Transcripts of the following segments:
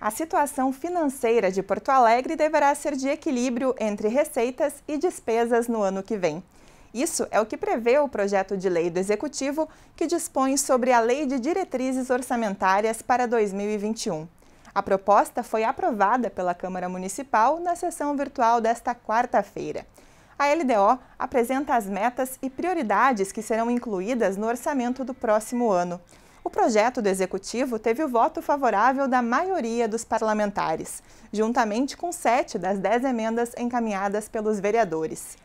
A situação financeira de Porto Alegre deverá ser de equilíbrio entre receitas e despesas no ano que vem. Isso é o que prevê o projeto de lei do Executivo, que dispõe sobre a Lei de Diretrizes Orçamentárias para 2021. A proposta foi aprovada pela Câmara Municipal na sessão virtual desta quarta-feira. A LDO apresenta as metas e prioridades que serão incluídas no orçamento do próximo ano. O projeto do Executivo teve o voto favorável da maioria dos parlamentares, juntamente com sete das dez emendas encaminhadas pelos vereadores.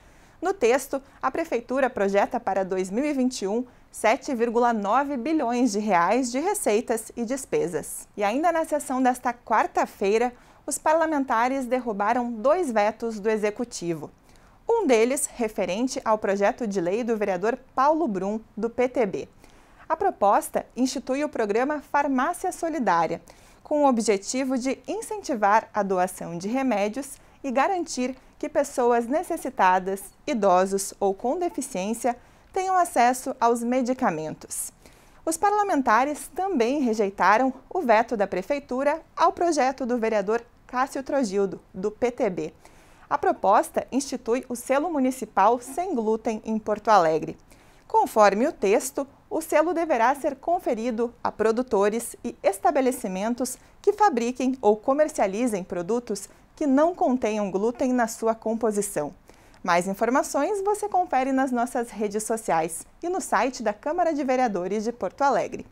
No texto, a Prefeitura projeta para 2021 7,9 bilhões de reais de receitas e despesas. E ainda na sessão desta quarta-feira, os parlamentares derrubaram dois vetos do Executivo. Um deles referente ao projeto de lei do vereador Paulo Brum, do PTB a proposta institui o programa Farmácia Solidária, com o objetivo de incentivar a doação de remédios e garantir que pessoas necessitadas, idosos ou com deficiência tenham acesso aos medicamentos. Os parlamentares também rejeitaram o veto da Prefeitura ao projeto do vereador Cássio Trogildo, do PTB. A proposta institui o selo municipal sem glúten em Porto Alegre. Conforme o texto, o selo deverá ser conferido a produtores e estabelecimentos que fabriquem ou comercializem produtos que não contenham glúten na sua composição. Mais informações você confere nas nossas redes sociais e no site da Câmara de Vereadores de Porto Alegre.